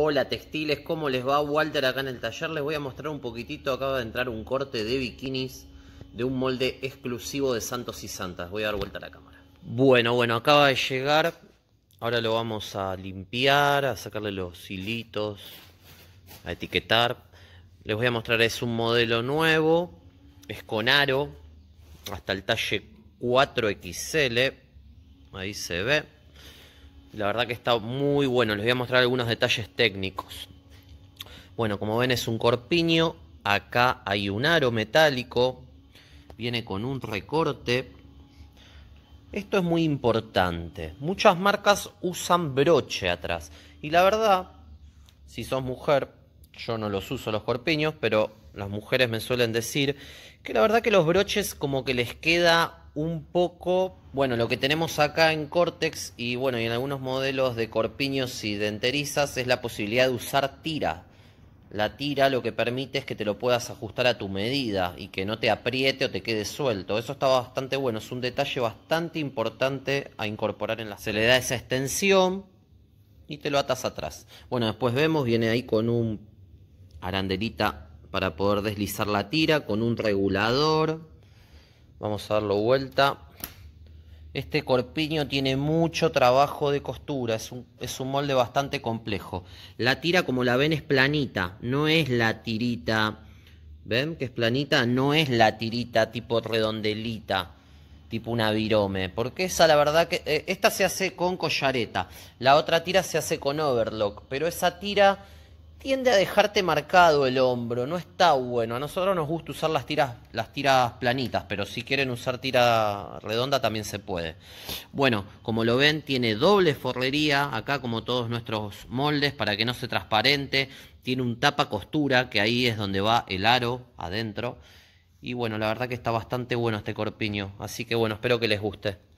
Hola textiles, ¿cómo les va? Walter acá en el taller. Les voy a mostrar un poquitito. Acaba de entrar un corte de bikinis de un molde exclusivo de Santos y Santas. Voy a dar vuelta a la cámara. Bueno, bueno, acaba de llegar. Ahora lo vamos a limpiar, a sacarle los hilitos, a etiquetar. Les voy a mostrar, es un modelo nuevo. Es con aro, hasta el talle 4XL. Ahí se ve. La verdad que está muy bueno. Les voy a mostrar algunos detalles técnicos. Bueno, como ven es un corpiño. Acá hay un aro metálico. Viene con un recorte. Esto es muy importante. Muchas marcas usan broche atrás. Y la verdad, si sos mujer, yo no los uso los corpiños, pero las mujeres me suelen decir que la verdad que los broches como que les queda un poco, bueno, lo que tenemos acá en Cortex y bueno, y en algunos modelos de corpiños y enterizas es la posibilidad de usar tira. La tira lo que permite es que te lo puedas ajustar a tu medida y que no te apriete o te quede suelto. Eso está bastante bueno, es un detalle bastante importante a incorporar en la... Se le da esa extensión y te lo atas atrás. Bueno, después vemos, viene ahí con un arandelita para poder deslizar la tira, con un regulador Vamos a darlo vuelta. Este corpiño tiene mucho trabajo de costura, es un, es un, molde bastante complejo. La tira, como la ven, es planita, no es la tirita. ¿Ven que es planita? No es la tirita tipo redondelita, tipo una virome. Porque esa, la verdad, que eh, esta se hace con collareta. La otra tira se hace con overlock. Pero esa tira tiende a dejarte marcado el hombro, no está bueno. A nosotros nos gusta usar las tiras, las tiras planitas, pero si quieren usar tira redonda también se puede. Bueno, como lo ven, tiene doble forrería acá como todos nuestros moldes para que no se transparente. Tiene un tapa costura, que ahí es donde va el aro adentro. Y bueno, la verdad que está bastante bueno este corpiño. Así que bueno, espero que les guste.